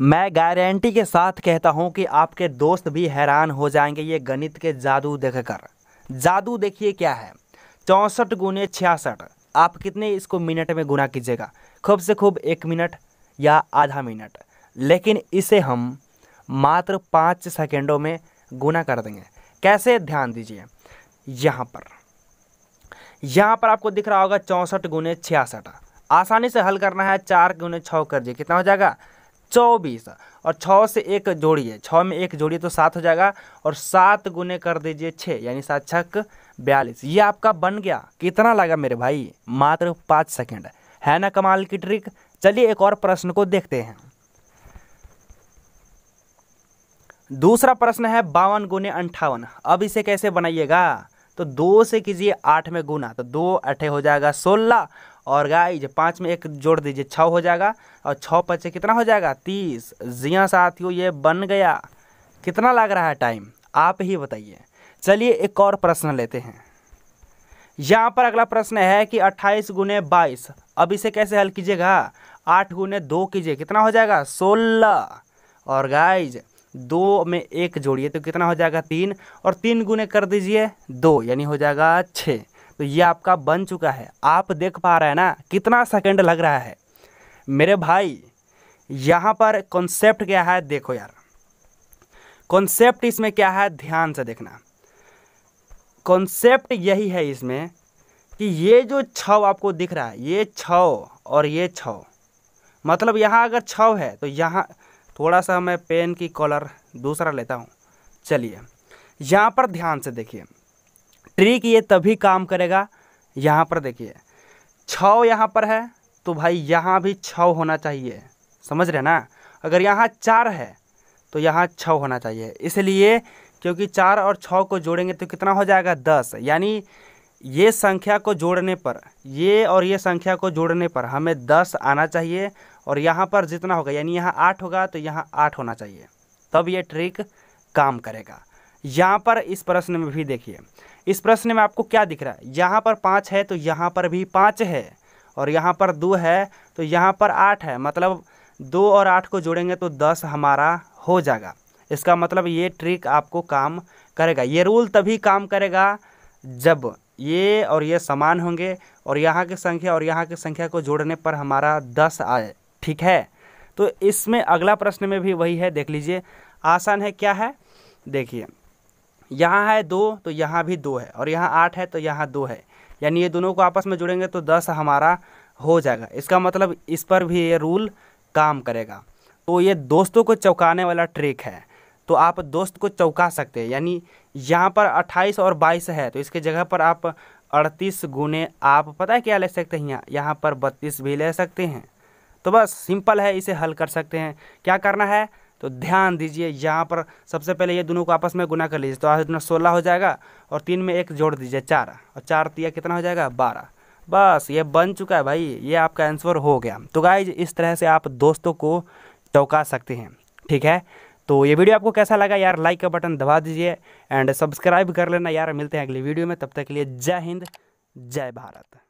मैं गारंटी के साथ कहता हूँ कि आपके दोस्त भी हैरान हो जाएंगे ये गणित के जादू देखकर जादू देखिए क्या है चौंसठ गुने छियासठ आप कितने इसको मिनट में गुना कीजिएगा खूब से खूब एक मिनट या आधा मिनट लेकिन इसे हम मात्र पाँच सेकेंडों में गुना कर देंगे कैसे ध्यान दीजिए यहाँ पर यहाँ पर आपको दिख रहा होगा चौंसठ गुने छियासठ आसानी से हल करना है चार गुने छः कर दिए कितना हो जाएगा चौबीस और छः से एक जोड़िए छः में एक जोड़िए तो सात हो जाएगा और सात गुने कर दीजिए छः यानी सात छक बयालीस ये आपका बन गया कितना लगा मेरे भाई मात्र पाँच सेकेंड है ना कमाल की ट्रिक चलिए एक और प्रश्न को देखते हैं दूसरा प्रश्न है बावन गुने अंठावन अब इसे कैसे बनाइएगा तो दो से कीजिए आठ में गुना तो दो अठे हो जाएगा सोलह और गाइज पाँच में एक जोड़ दीजिए छः हो जाएगा और छः पचे कितना हो जाएगा तीस जिया साथियों ये बन गया कितना लग रहा है टाइम आप ही बताइए चलिए एक और प्रश्न लेते हैं यहाँ पर अगला प्रश्न है कि अट्ठाईस गुने बाईस अब इसे कैसे हल कीजिएगा आठ गुने दो कीजिए कितना हो जाएगा सोलह और गाइज दो में एक जोड़िए तो कितना हो जाएगा तीन और तीन गुने कर दीजिए दो यानी हो जाएगा छः तो ये आपका बन चुका है आप देख पा रहे हैं ना कितना सेकंड लग रहा है मेरे भाई यहाँ पर कॉन्सेप्ट क्या है देखो यार कॉन्सेप्ट इसमें क्या है ध्यान से देखना कॉन्सेप्ट यही है इसमें कि ये जो छव आपको दिख रहा है ये छव और ये छव मतलब यहाँ अगर छव है तो यहाँ थोड़ा सा मैं पेन की कॉलर दूसरा लेता हूँ चलिए यहाँ पर ध्यान से देखिए ट्रिक ये तभी काम करेगा यहाँ पर देखिए छ यहाँ पर है तो भाई यहाँ भी छ होना चाहिए समझ रहे ना अगर यहाँ चार है तो यहाँ छ होना चाहिए इसलिए क्योंकि चार और छ को जोड़ेंगे तो कितना हो जाएगा दस यानी ये संख्या को जोड़ने पर ये और ये संख्या को जोड़ने पर हमें दस आना चाहिए और यहाँ पर जितना होगा यानी यहाँ आठ होगा तो यहाँ आठ होना चाहिए तब ये ट्रिक काम करेगा यहाँ पर इस प्रश्न में भी देखिए इस प्रश्न में आपको क्या दिख रहा है यहाँ पर पाँच है तो यहाँ पर भी पाँच है और यहाँ पर दो है तो यहाँ पर आठ है मतलब दो और आठ को जोड़ेंगे तो दस हमारा हो जाएगा इसका मतलब ये ट्रिक आपको काम करेगा ये रूल तभी काम करेगा जब ये और ये समान होंगे और यहाँ की संख्या और यहाँ की संख्या को जोड़ने पर हमारा दस आए ठीक है तो इसमें अगला प्रश्न में भी वही है देख लीजिए आसान है क्या है देखिए यहाँ है दो तो यहाँ भी दो है और यहाँ आठ है तो यहाँ दो है यानी ये दोनों को आपस में जुड़ेंगे तो दस हमारा हो जाएगा इसका मतलब इस पर भी ये रूल काम करेगा तो ये दोस्तों को चौंकाने वाला ट्रिक है तो आप दोस्त को चौंका सकते हैं यानी यहाँ पर अट्ठाईस और बाईस है तो इसके जगह पर आप अड़तीस गुने आप पता है क्या ले सकते हैं यहाँ यहाँ पर बत्तीस भी ले सकते हैं तो बस सिंपल है इसे हल कर सकते हैं क्या करना है तो ध्यान दीजिए यहाँ पर सबसे पहले ये दोनों को आपस में गुना कर लीजिए तो आठ दुना सोलह हो जाएगा और तीन में एक जोड़ दीजिए चार और चार तिया कितना हो जाएगा बारह बस ये बन चुका है भाई ये आपका आंसर हो गया तो गाइज इस तरह से आप दोस्तों को चौका सकते हैं ठीक है तो ये वीडियो आपको कैसा लगा यार लाइक का बटन दबा दीजिए एंड सब्सक्राइब कर लेना यार मिलते हैं अगली वीडियो में तब तक के लिए जय हिंद जय भारत